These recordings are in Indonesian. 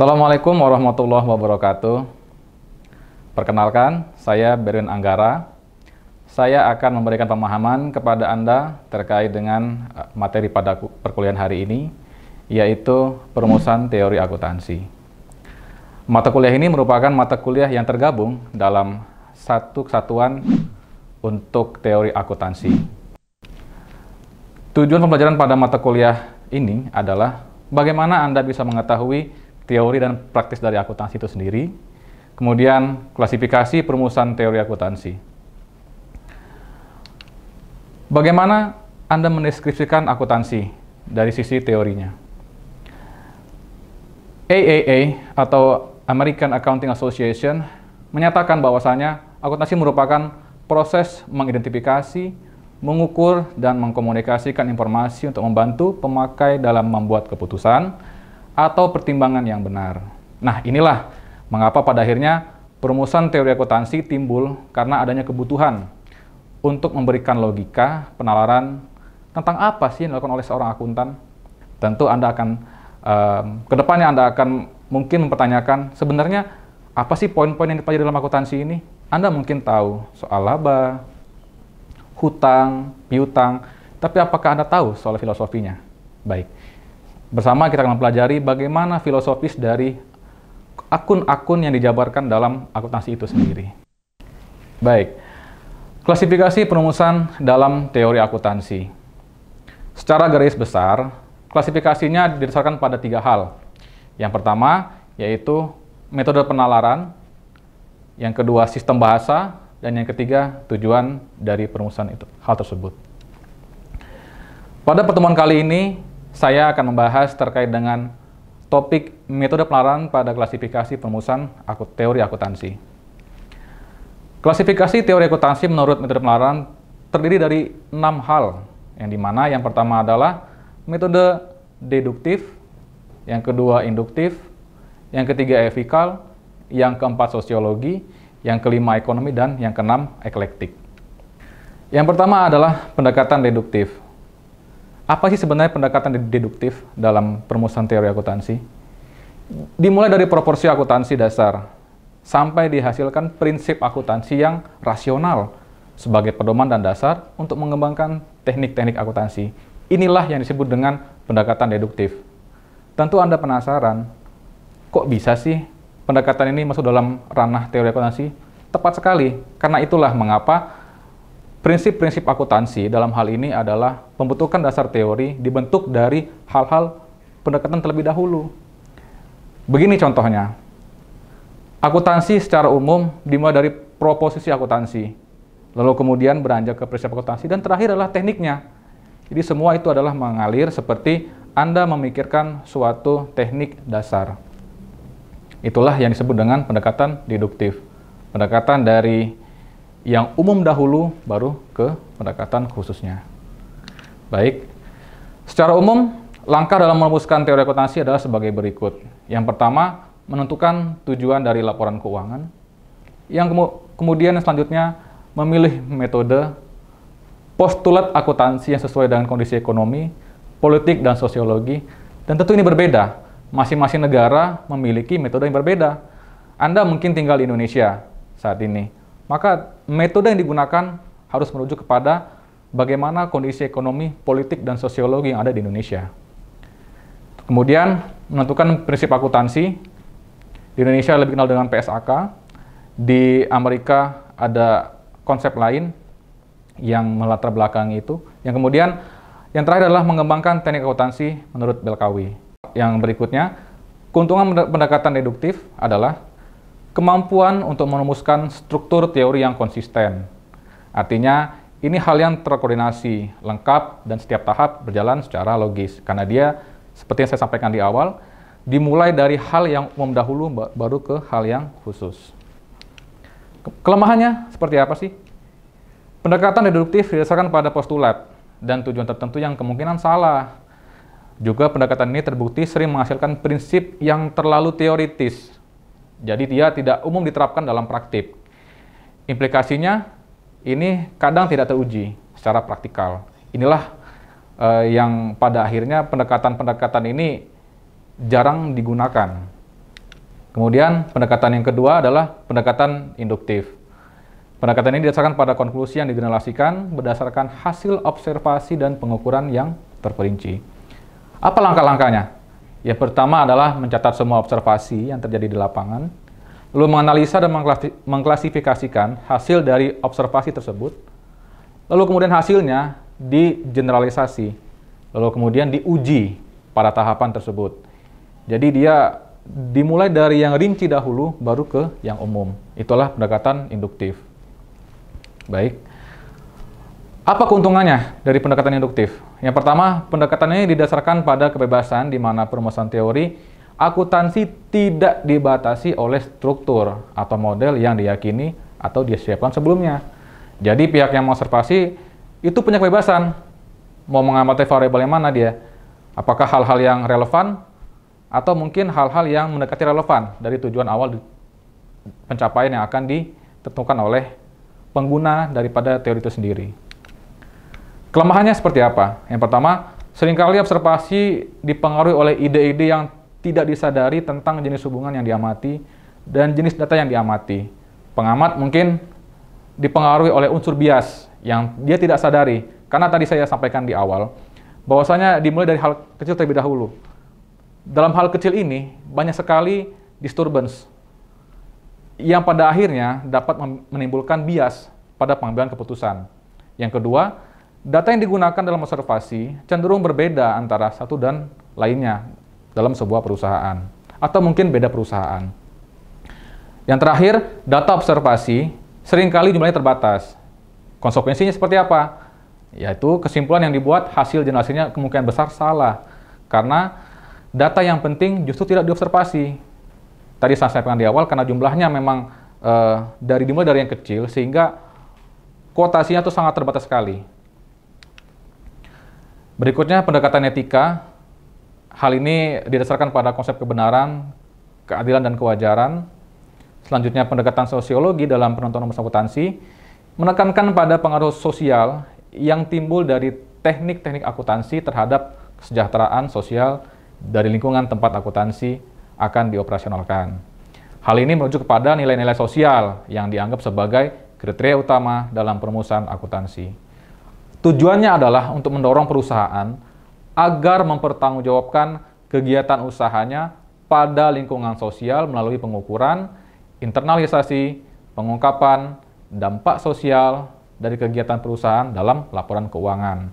Assalamualaikum warahmatullahi wabarakatuh. Perkenalkan, saya Berwin Anggara. Saya akan memberikan pemahaman kepada Anda terkait dengan eh, materi pada perkuliahan hari ini, yaitu perumusan teori akuntansi. Mata kuliah ini merupakan mata kuliah yang tergabung dalam satu kesatuan untuk teori akuntansi. Tujuan pembelajaran pada mata kuliah ini adalah bagaimana Anda bisa mengetahui teori dan praktis dari akuntansi itu sendiri, kemudian klasifikasi perumusan teori akuntansi. Bagaimana Anda mendeskripsikan akuntansi dari sisi teorinya? AAA atau American Accounting Association menyatakan bahwasanya akuntansi merupakan proses mengidentifikasi, mengukur, dan mengkomunikasikan informasi untuk membantu pemakai dalam membuat keputusan, atau pertimbangan yang benar. Nah, inilah mengapa pada akhirnya perumusan teori akuntansi timbul karena adanya kebutuhan untuk memberikan logika penalaran tentang apa sih yang dilakukan oleh seorang akuntan. Tentu Anda akan, um, kedepannya Anda akan mungkin mempertanyakan, sebenarnya apa sih poin-poin yang dipelajari dalam akuntansi ini? Anda mungkin tahu soal laba, hutang, piutang, tapi apakah Anda tahu soal filosofinya? Baik, Bersama kita akan mempelajari bagaimana filosofis dari akun-akun yang dijabarkan dalam akuntansi itu sendiri. Baik, klasifikasi perumusan dalam teori akuntansi. Secara garis besar, klasifikasinya didasarkan pada tiga hal. Yang pertama, yaitu metode penalaran, yang kedua sistem bahasa, dan yang ketiga tujuan dari perumusan itu, hal tersebut. Pada pertemuan kali ini, saya akan membahas terkait dengan topik metode penalaran pada klasifikasi perumusan akut teori akuntansi. Klasifikasi teori akuntansi menurut metode penalaran terdiri dari enam hal, yang dimana yang pertama adalah metode deduktif, yang kedua induktif, yang ketiga efikal, yang keempat sosiologi, yang kelima ekonomi, dan yang keenam eklektik. Yang pertama adalah pendekatan deduktif apa sih sebenarnya pendekatan deduktif dalam perumusan teori akuntansi? Dimulai dari proporsi akuntansi dasar, sampai dihasilkan prinsip akuntansi yang rasional sebagai pedoman dan dasar untuk mengembangkan teknik-teknik akuntansi. Inilah yang disebut dengan pendekatan deduktif. Tentu Anda penasaran, kok bisa sih pendekatan ini masuk dalam ranah teori akuntansi? Tepat sekali, karena itulah mengapa prinsip-prinsip akuntansi dalam hal ini adalah pembentukan dasar teori dibentuk dari hal-hal pendekatan terlebih dahulu. Begini contohnya. Akuntansi secara umum dimulai dari proposisi akuntansi, lalu kemudian beranjak ke prinsip akuntansi dan terakhir adalah tekniknya. Jadi semua itu adalah mengalir seperti Anda memikirkan suatu teknik dasar. Itulah yang disebut dengan pendekatan deduktif. Pendekatan dari yang umum dahulu baru ke pendekatan khususnya. Baik, secara umum langkah dalam merumuskan teori akuntansi adalah sebagai berikut. Yang pertama, menentukan tujuan dari laporan keuangan. Yang kemu kemudian yang selanjutnya memilih metode postulat akuntansi yang sesuai dengan kondisi ekonomi, politik dan sosiologi. Dan tentu ini berbeda. Masing-masing negara memiliki metode yang berbeda. Anda mungkin tinggal di Indonesia saat ini maka metode yang digunakan harus merujuk kepada bagaimana kondisi ekonomi, politik, dan sosiologi yang ada di Indonesia. Kemudian menentukan prinsip akuntansi. Di Indonesia lebih kenal dengan PSAK. Di Amerika ada konsep lain yang melatar belakangi itu. Yang kemudian yang terakhir adalah mengembangkan teknik akuntansi menurut Belkawi. Yang berikutnya, keuntungan pendekatan deduktif adalah Kemampuan untuk merumuskan struktur teori yang konsisten. Artinya, ini hal yang terkoordinasi, lengkap, dan setiap tahap berjalan secara logis. Karena dia, seperti yang saya sampaikan di awal, dimulai dari hal yang umum dahulu baru ke hal yang khusus. Kelemahannya seperti apa sih? Pendekatan deduktif didasarkan pada postulat dan tujuan tertentu yang kemungkinan salah. Juga pendekatan ini terbukti sering menghasilkan prinsip yang terlalu teoritis jadi dia tidak umum diterapkan dalam praktik. Implikasinya ini kadang tidak teruji secara praktikal. Inilah eh, yang pada akhirnya pendekatan-pendekatan ini jarang digunakan. Kemudian pendekatan yang kedua adalah pendekatan induktif. Pendekatan ini didasarkan pada konklusi yang digenerasikan berdasarkan hasil observasi dan pengukuran yang terperinci. Apa langkah-langkahnya? Ya pertama adalah mencatat semua observasi yang terjadi di lapangan, lalu menganalisa dan mengklasifikasikan hasil dari observasi tersebut, lalu kemudian hasilnya digeneralisasi, lalu kemudian diuji pada tahapan tersebut. Jadi dia dimulai dari yang rinci dahulu, baru ke yang umum. Itulah pendekatan induktif. Baik. Apa keuntungannya dari pendekatan induktif? Yang pertama, pendekatannya didasarkan pada kebebasan di mana perumusan teori akuntansi tidak dibatasi oleh struktur atau model yang diyakini atau disiapkan sebelumnya. Jadi pihak yang mengobservasi itu punya kebebasan mau mengamati variabel yang mana dia. Apakah hal-hal yang relevan atau mungkin hal-hal yang mendekati relevan dari tujuan awal pencapaian yang akan ditentukan oleh pengguna daripada teori itu sendiri. Kelemahannya seperti apa? Yang pertama, seringkali observasi dipengaruhi oleh ide-ide yang tidak disadari tentang jenis hubungan yang diamati dan jenis data yang diamati. Pengamat mungkin dipengaruhi oleh unsur bias yang dia tidak sadari. Karena tadi saya sampaikan di awal, bahwasanya dimulai dari hal kecil terlebih dahulu. Dalam hal kecil ini, banyak sekali disturbance yang pada akhirnya dapat menimbulkan bias pada pengambilan keputusan. Yang kedua, data yang digunakan dalam observasi cenderung berbeda antara satu dan lainnya dalam sebuah perusahaan atau mungkin beda perusahaan. Yang terakhir, data observasi seringkali jumlahnya terbatas. Konsekuensinya seperti apa? Yaitu kesimpulan yang dibuat hasil generasinya kemungkinan besar salah karena data yang penting justru tidak diobservasi. Tadi saya sampaikan di awal karena jumlahnya memang uh, dari dimulai dari yang kecil sehingga kuotasinya itu sangat terbatas sekali. Berikutnya pendekatan etika. Hal ini didasarkan pada konsep kebenaran, keadilan dan kewajaran. Selanjutnya pendekatan sosiologi dalam penontonan akuntansi menekankan pada pengaruh sosial yang timbul dari teknik-teknik akuntansi terhadap kesejahteraan sosial dari lingkungan tempat akuntansi akan dioperasionalkan. Hal ini merujuk kepada nilai-nilai sosial yang dianggap sebagai kriteria utama dalam perumusan akuntansi. Tujuannya adalah untuk mendorong perusahaan agar mempertanggungjawabkan kegiatan usahanya pada lingkungan sosial melalui pengukuran, internalisasi, pengungkapan, dampak sosial dari kegiatan perusahaan dalam laporan keuangan.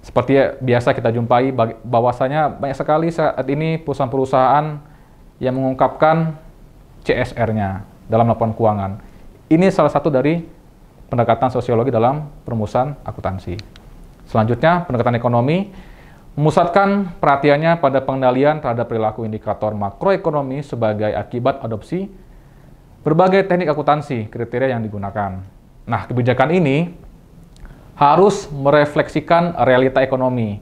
Seperti biasa kita jumpai bahwasanya banyak sekali saat ini perusahaan-perusahaan yang mengungkapkan CSR-nya dalam laporan keuangan. Ini salah satu dari pendekatan sosiologi dalam perumusan akuntansi. Selanjutnya, pendekatan ekonomi memusatkan perhatiannya pada pengendalian terhadap perilaku indikator makroekonomi sebagai akibat adopsi berbagai teknik akuntansi kriteria yang digunakan. Nah, kebijakan ini harus merefleksikan realita ekonomi.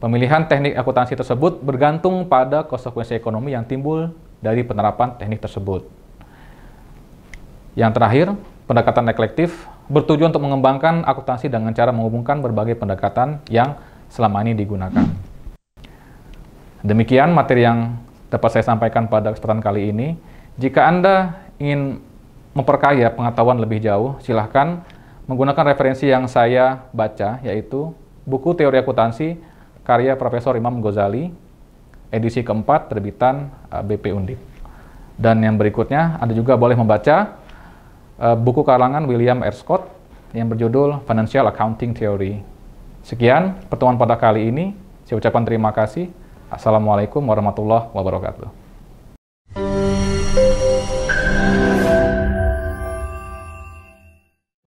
Pemilihan teknik akuntansi tersebut bergantung pada konsekuensi ekonomi yang timbul dari penerapan teknik tersebut. Yang terakhir, Pendekatan eklektif bertujuan untuk mengembangkan akuntansi dengan cara menghubungkan berbagai pendekatan yang selama ini digunakan. Demikian materi yang dapat saya sampaikan pada kesempatan kali ini. Jika Anda ingin memperkaya pengetahuan lebih jauh, silahkan menggunakan referensi yang saya baca, yaitu buku teori akuntansi karya Profesor Imam Ghazali, edisi keempat terbitan eh, BP Undip. Dan yang berikutnya, Anda juga boleh membaca uh, buku karangan William R. Scott yang berjudul Financial Accounting Theory. Sekian pertemuan pada kali ini. Saya ucapkan terima kasih. Assalamualaikum warahmatullahi wabarakatuh.